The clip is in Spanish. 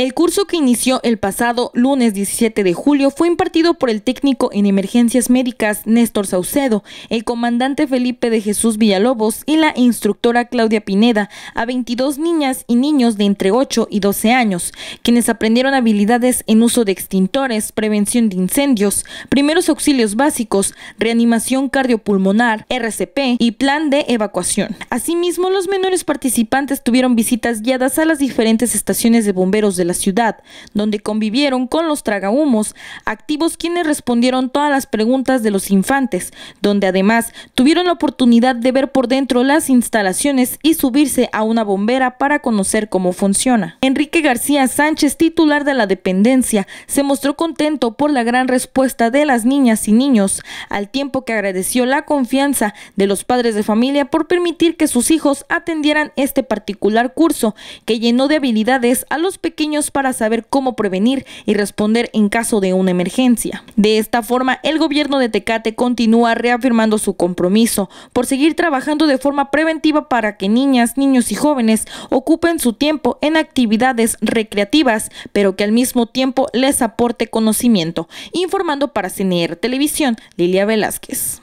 El curso que inició el pasado lunes 17 de julio fue impartido por el técnico en emergencias médicas Néstor Saucedo, el comandante Felipe de Jesús Villalobos y la instructora Claudia Pineda a 22 niñas y niños de entre 8 y 12 años, quienes aprendieron habilidades en uso de extintores, prevención de incendios, primeros auxilios básicos, reanimación cardiopulmonar, RCP y plan de evacuación. Asimismo, los menores participantes tuvieron visitas guiadas a las diferentes estaciones de bomberos de la ciudad, donde convivieron con los tragahumos, activos quienes respondieron todas las preguntas de los infantes, donde además tuvieron la oportunidad de ver por dentro las instalaciones y subirse a una bombera para conocer cómo funciona. Enrique García Sánchez, titular de la dependencia, se mostró contento por la gran respuesta de las niñas y niños, al tiempo que agradeció la confianza de los padres de familia por permitir que sus hijos atendieran este particular curso que llenó de habilidades a los pequeños para saber cómo prevenir y responder en caso de una emergencia. De esta forma, el gobierno de Tecate continúa reafirmando su compromiso por seguir trabajando de forma preventiva para que niñas, niños y jóvenes ocupen su tiempo en actividades recreativas, pero que al mismo tiempo les aporte conocimiento. Informando para CNR Televisión, Lilia Velázquez.